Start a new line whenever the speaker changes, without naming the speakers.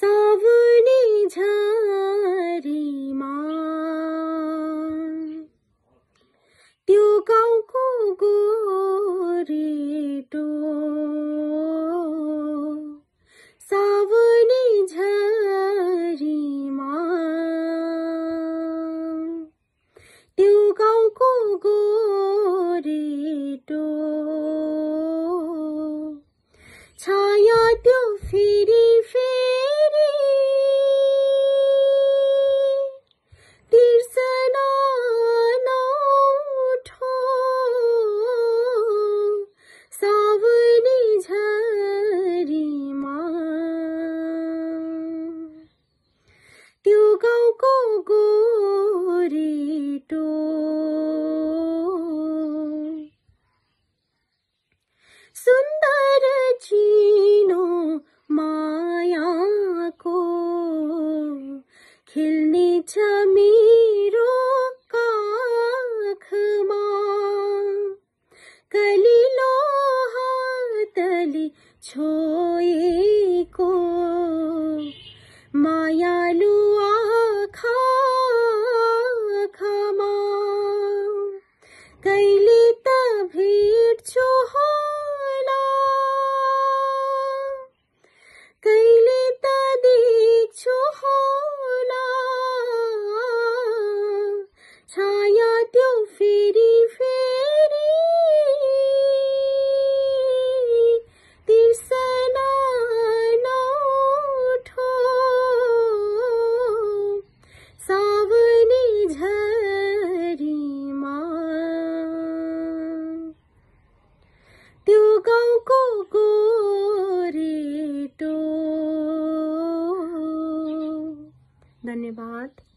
साउने झरीमा त्यो गाउँको गोरेटो साउने झरीमा त्यो गाउँको গোরিটো सुंदर छीनो माया को खिलने चमीरो काख कली लोहा तली छो cây ly धन्यवाद